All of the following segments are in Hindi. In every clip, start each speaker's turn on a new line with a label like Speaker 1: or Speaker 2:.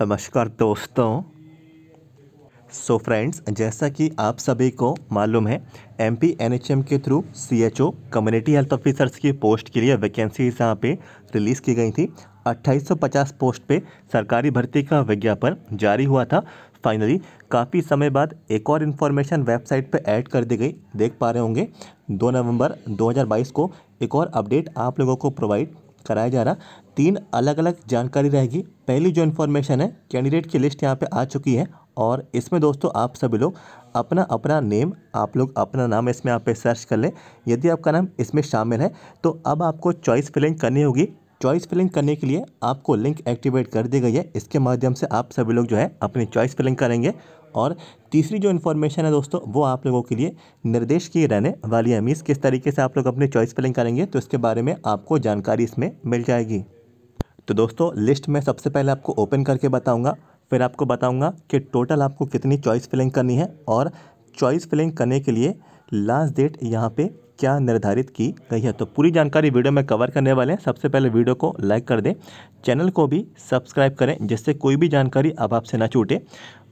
Speaker 1: नमस्कार दोस्तों सो so फ्रेंड्स जैसा कि आप सभी को मालूम है M P N H M के through C H O community health officers की पोस्ट के लिए वैकेंसी यहाँ पे रिलीज़ की गई थी 2850 पोस्ट पे सरकारी भर्ती का विज्ञापन जारी हुआ था फाइनली काफ़ी समय बाद एक और इन्फॉर्मेशन वेबसाइट पर ऐड कर दी गई देख पा रहे होंगे 2 नवंबर 2022 को एक और अपडेट आप लोगों को प्रोवाइड कराया जा रहा तीन अलग अलग जानकारी रहेगी पहली जो इन्फॉर्मेशन है कैंडिडेट की लिस्ट यहाँ पे आ चुकी है और इसमें दोस्तों आप सभी लोग अपना अपना नेम आप लोग अपना नाम इसमें आप पे सर्च कर लें यदि आपका नाम इसमें शामिल है तो अब आपको चॉइस फिलिंग करनी होगी चॉइस फिलिंग करने के लिए आपको लिंक एक्टिवेट कर दी गई है इसके माध्यम से आप सभी लोग जो है अपनी चॉइस फिलिंग करेंगे और तीसरी जो इन्फॉर्मेशन है दोस्तों वो आप लोगों के लिए निर्देश किए रहने वाली है मीस किस तरीके से आप लोग अपनी चॉइस फिलिंग करेंगे तो इसके बारे में आपको जानकारी इसमें मिल जाएगी तो दोस्तों लिस्ट में सबसे पहले आपको ओपन करके बताऊँगा फिर आपको बताऊँगा कि टोटल आपको कितनी चॉइस फिलिंग करनी है और चॉइस फिलिंग करने के लिए लास्ट डेट यहाँ पर क्या निर्धारित की गई है तो पूरी जानकारी वीडियो में कवर करने वाले हैं सबसे पहले वीडियो को लाइक कर दें चैनल को भी सब्सक्राइब करें जिससे कोई भी जानकारी अब आपसे ना छूटे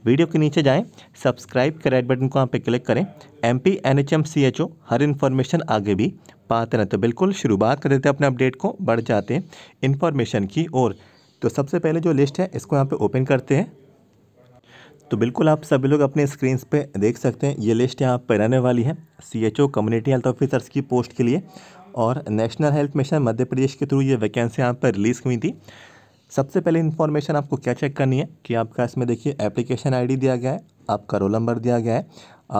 Speaker 1: वीडियो के नीचे जाएं सब्सक्राइब के रेड बटन को यहाँ पे क्लिक करें M P N H M C H O हर इन्फॉर्मेशन आगे भी पाते रहें तो बिल्कुल शुरुआत कर देते हैं अपने अपडेट को बढ़ जाते हैं इन्फॉर्मेशन की ओर तो सबसे पहले जो लिस्ट है इसको यहाँ पे ओपन करते हैं तो बिल्कुल आप सभी लोग अपने स्क्रीन पे देख सकते हैं ये लिस्ट यहाँ पर रहने वाली है सीएचओ कम्युनिटी हेल्थ ऑफिसर्स की पोस्ट के लिए और national health mission Madhya Pradesh के थ्रू ये वैकेंसी यहाँ पर रिलीज़ हुई थी सबसे पहले इन्फॉर्मेशन आपको क्या चेक करनी है कि आपका इसमें देखिए एप्लीकेशन आईडी दिया गया है आपका रोल नंबर दिया गया है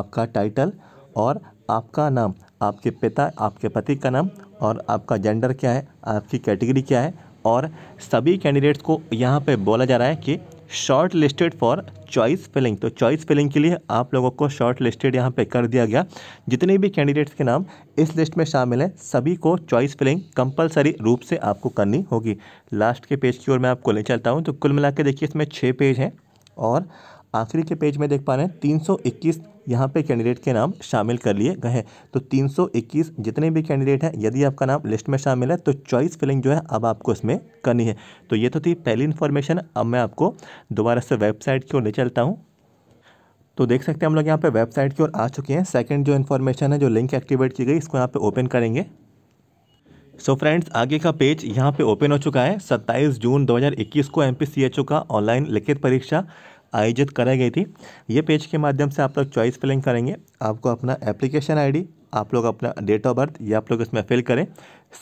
Speaker 1: आपका टाइटल और आपका नाम आपके पिता आपके पति का नाम और आपका जेंडर क्या है आपकी कैटेगरी क्या है और सभी कैंडिडेट्स को यहाँ पे बोला जा रहा है कि short listed for choice filling तो चॉइस फिलिंग के लिए आप लोगों को शॉर्ट लिस्टेड यहाँ पे कर दिया गया जितने भी कैंडिडेट्स के नाम इस लिस्ट में शामिल हैं सभी को चॉइस फिलिंग कंपलसरी रूप से आपको करनी होगी लास्ट के पेज की ओर मैं आपको ले चलता हूँ तो कुल मिला देखिए इसमें छः पेज हैं और आखिरी के पेज में देख पा रहे हैं 321 यहाँ पे कैंडिडेट के नाम शामिल कर लिए गए हैं तो 321 जितने भी कैंडिडेट हैं यदि आपका नाम लिस्ट में शामिल है तो चॉइस फिलिंग जो है अब आपको इसमें करनी है तो ये तो थी पहली इन्फॉर्मेशन अब मैं आपको दोबारा से वेबसाइट की ओर ले चलता हूँ तो देख सकते हैं हम लोग यहाँ पर वेबसाइट की ओर आ चुके हैं सेकेंड जो इन्फॉर्मेशन है जो लिंक एक्टिवेट की गई इसको यहाँ पर ओपन करेंगे सो so फ्रेंड्स आगे का पेज यहाँ पे ओपन हो चुका है 27 जून 2021 को एम का ऑनलाइन लिखित परीक्षा आयोजित कराई गई थी ये पेज के माध्यम से आप लोग चॉइस फिलिंग करेंगे आपको अपना एप्लीकेशन आईडी आप लोग अपना डेट ऑफ बर्थ या आप लोग इसमें फिल करें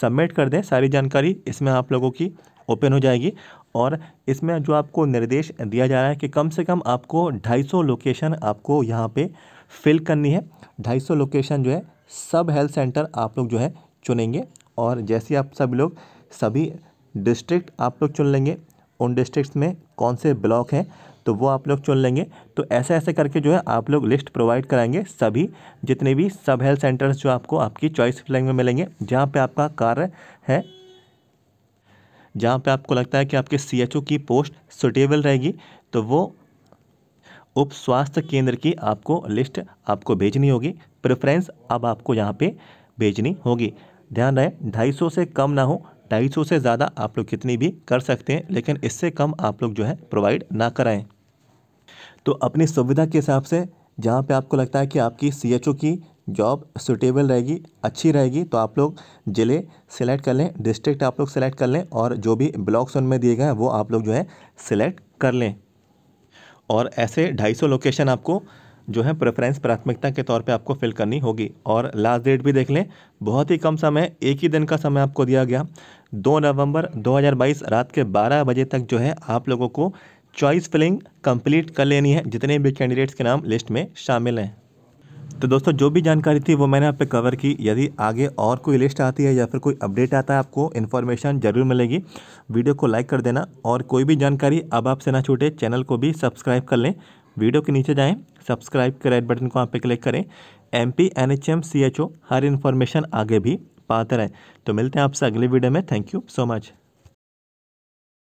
Speaker 1: सबमिट कर दें सारी जानकारी इसमें आप लोगों की ओपन हो जाएगी और इसमें जो आपको निर्देश दिया जा रहा है कि कम से कम आपको 250 लोकेशन आपको यहाँ पे फिल करनी है 250 लोकेशन जो है सब हेल्थ सेंटर आप लोग जो है चुनेंगे और जैसे आप सब लोग सभी डिस्ट्रिक्ट आप लोग चुन लेंगे उन डिस्ट्रिक्ट में कौन से ब्लॉक हैं तो वो आप लोग चुन लेंगे तो ऐसे ऐसे करके जो है आप लोग लिस्ट प्रोवाइड कराएंगे सभी जितने भी सब हेल्थ सेंटर्स जो आपको आपकी चॉइस फिलिंग में मिलेंगे जहाँ पर आपका कार्य है जहाँ पे आपको लगता है कि आपके सी की पोस्ट सुटेबल रहेगी तो वो उप स्वास्थ्य केंद्र की आपको लिस्ट आपको भेजनी होगी प्रेफरेंस अब आपको यहाँ पे भेजनी होगी ध्यान रहे सौ से कम ना हो ढाई सौ से ज़्यादा आप लोग कितनी भी कर सकते हैं लेकिन इससे कम आप लोग जो है प्रोवाइड ना कराएं तो अपनी सुविधा के हिसाब से जहाँ पे आपको लगता है कि आपकी सी की जॉब सुटेबल रहेगी अच्छी रहेगी तो आप लोग ज़िले सेलेक्ट कर लें डिस्ट्रिक्ट आप लोग सेलेक्ट कर लें और जो भी ब्लॉक्स उनमें दिए गए हैं वो आप लोग जो है सिलेक्ट कर लें और ऐसे सौ लोकेशन आपको जो है प्रेफरेंस प्राथमिकता के तौर पे आपको फिल करनी होगी और लास्ट डेट भी देख लें बहुत ही कम समय एक ही दिन का समय आपको दिया गया 2 नवंबर 2022 रात के 12 बजे तक जो है आप लोगों को चॉइस फिलिंग कंप्लीट कर लेनी है जितने भी कैंडिडेट्स के नाम लिस्ट में शामिल हैं तो दोस्तों जो भी जानकारी थी वो मैंने आप पे कवर की यदि आगे और कोई लिस्ट आती है या फिर कोई अपडेट आता है आपको इन्फॉर्मेशन ज़रूर मिलेगी वीडियो को लाइक कर देना और कोई भी जानकारी अब आपसे ना छूटे चैनल को भी सब्सक्राइब कर लें वीडियो के नीचे जाएं सब्सक्राइब के रेड बटन को आप पे क्लिक करें M P N H M C H O हर इन्फॉर्मेशन आगे भी पाते रहें तो मिलते हैं आपसे अगले वीडियो में थैंक यू सो मच